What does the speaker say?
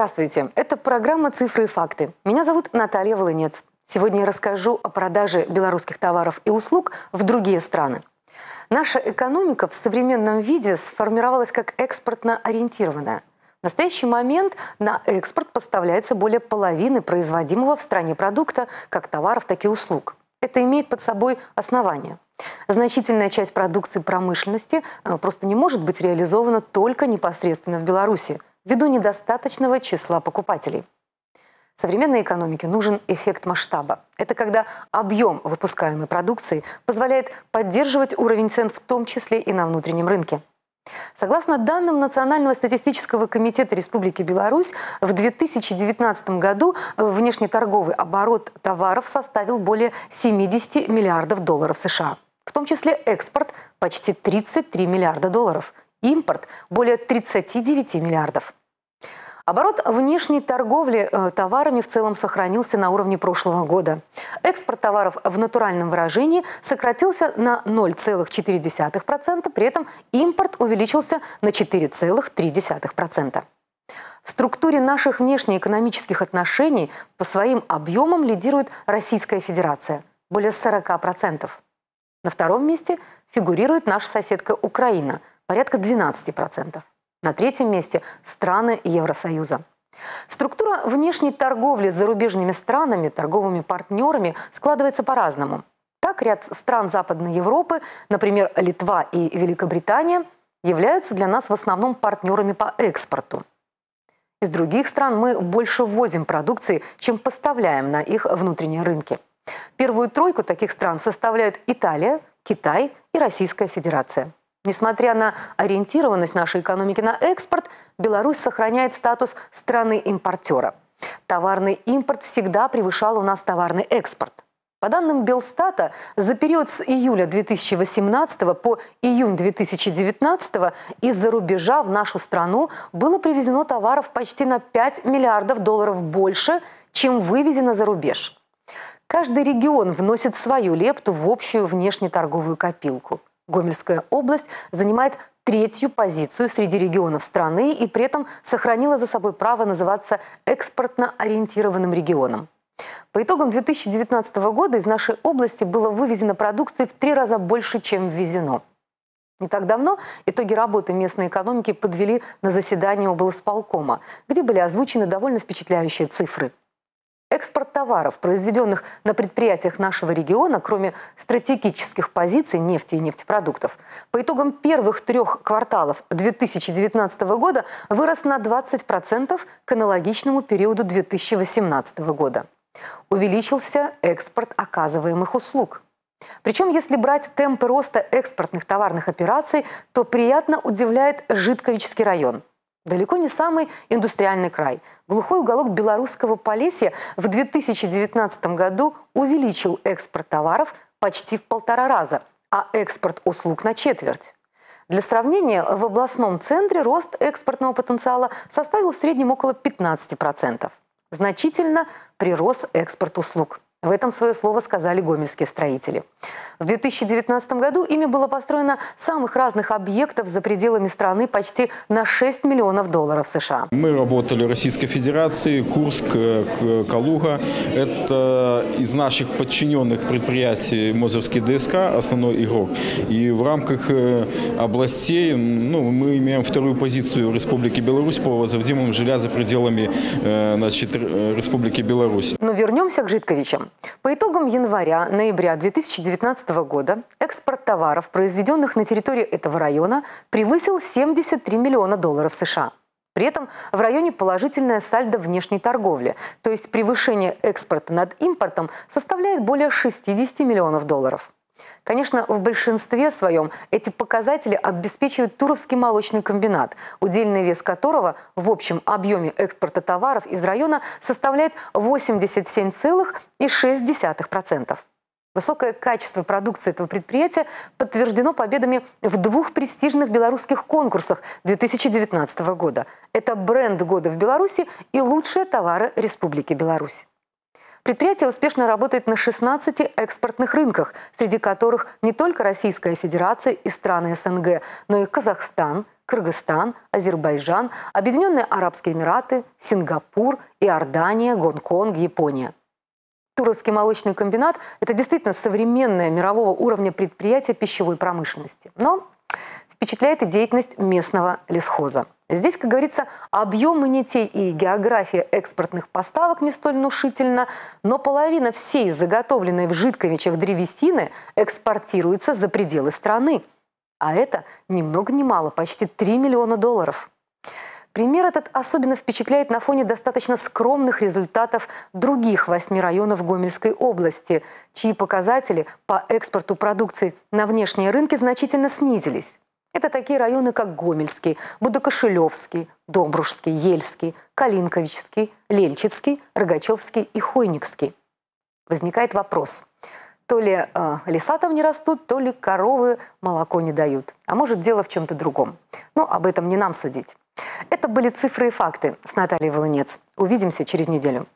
Здравствуйте! Это программа «Цифры и факты». Меня зовут Наталья Волынец. Сегодня я расскажу о продаже белорусских товаров и услуг в другие страны. Наша экономика в современном виде сформировалась как экспортно ориентированная. В настоящий момент на экспорт поставляется более половины производимого в стране продукта, как товаров, так и услуг. Это имеет под собой основание. Значительная часть продукции промышленности э, просто не может быть реализована только непосредственно в Беларуси – ввиду недостаточного числа покупателей. Современной экономике нужен эффект масштаба. Это когда объем выпускаемой продукции позволяет поддерживать уровень цен в том числе и на внутреннем рынке. Согласно данным Национального статистического комитета Республики Беларусь, в 2019 году внешнеторговый оборот товаров составил более 70 миллиардов долларов США. В том числе экспорт – почти 33 миллиарда долларов, импорт более 39 миллиардов. Оборот внешней торговли э, товарами в целом сохранился на уровне прошлого года. Экспорт товаров в натуральном выражении сократился на 0,4%, при этом импорт увеличился на 4,3%. В структуре наших внешнеэкономических отношений по своим объемам лидирует Российская Федерация – более 40%. На втором месте фигурирует наша соседка Украина – порядка 12%. На третьем месте страны Евросоюза. Структура внешней торговли с зарубежными странами, торговыми партнерами складывается по-разному. Так ряд стран Западной Европы, например, Литва и Великобритания, являются для нас в основном партнерами по экспорту. Из других стран мы больше ввозим продукции, чем поставляем на их внутренние рынки. Первую тройку таких стран составляют Италия, Китай и Российская Федерация. Несмотря на ориентированность нашей экономики на экспорт, Беларусь сохраняет статус страны-импортера. Товарный импорт всегда превышал у нас товарный экспорт. По данным Белстата, за период с июля 2018 по июнь 2019 из-за рубежа в нашу страну было привезено товаров почти на 5 миллиардов долларов больше, чем вывезено за рубеж. Каждый регион вносит свою лепту в общую внешнеторговую копилку – Гомельская область занимает третью позицию среди регионов страны и при этом сохранила за собой право называться экспортно ориентированным регионом. По итогам 2019 года из нашей области было вывезено продукции в три раза больше, чем ввезено. Не так давно итоги работы местной экономики подвели на заседание облсполкома, где были озвучены довольно впечатляющие цифры – Экспорт товаров, произведенных на предприятиях нашего региона, кроме стратегических позиций нефти и нефтепродуктов, по итогам первых трех кварталов 2019 года вырос на 20% к аналогичному периоду 2018 года. Увеличился экспорт оказываемых услуг. Причем, если брать темпы роста экспортных товарных операций, то приятно удивляет Житковический район – Далеко не самый индустриальный край. Глухой уголок белорусского Полесья в 2019 году увеличил экспорт товаров почти в полтора раза, а экспорт услуг на четверть. Для сравнения, в областном центре рост экспортного потенциала составил в среднем около 15%. Значительно прирос экспорт услуг. В этом свое слово сказали гомельские строители. В 2019 году ими было построено самых разных объектов за пределами страны почти на 6 миллионов долларов США. Мы работали в Российской Федерации, Курск, э, Калуга. Это из наших подчиненных предприятий Мозерский ДСК, основной игрок. И в рамках э, областей ну, мы имеем вторую позицию в Республике Беларусь по возродимым железам за пределами э, значит, Республики Беларусь. Но вернемся к Житковичам. По итогам января-ноября 2019 2019 года экспорт товаров, произведенных на территории этого района, превысил 73 миллиона долларов США. При этом в районе положительное сальдо внешней торговли, то есть превышение экспорта над импортом составляет более 60 миллионов долларов. Конечно, в большинстве своем эти показатели обеспечивают Туровский молочный комбинат, удельный вес которого в общем объеме экспорта товаров из района составляет 87,6%. Высокое качество продукции этого предприятия подтверждено победами в двух престижных белорусских конкурсах 2019 года. Это бренд года в Беларуси и лучшие товары Республики Беларусь. Предприятие успешно работает на 16 экспортных рынках, среди которых не только Российская Федерация и страны СНГ, но и Казахстан, Кыргызстан, Азербайджан, Объединенные Арабские Эмираты, Сингапур, Иордания, Гонконг, Япония. Туровский молочный комбинат – это действительно современное мирового уровня предприятие пищевой промышленности. Но впечатляет и деятельность местного лесхоза. Здесь, как говорится, объемы не те и география экспортных поставок не столь внушительна, но половина всей заготовленной в Житковичах древесины экспортируется за пределы страны. А это ни много ни мало, почти 3 миллиона долларов. Пример этот особенно впечатляет на фоне достаточно скромных результатов других восьми районов Гомельской области, чьи показатели по экспорту продукции на внешние рынки значительно снизились. Это такие районы, как Гомельский, Будокошелевский, Домбружский, Ельский, Калинковичский, Лельчицкий, Рогачевский и Хойникский. Возникает вопрос. То ли э, леса там не растут, то ли коровы молоко не дают. А может, дело в чем-то другом. Но об этом не нам судить. Это были цифры и факты с Натальей Волынец. Увидимся через неделю.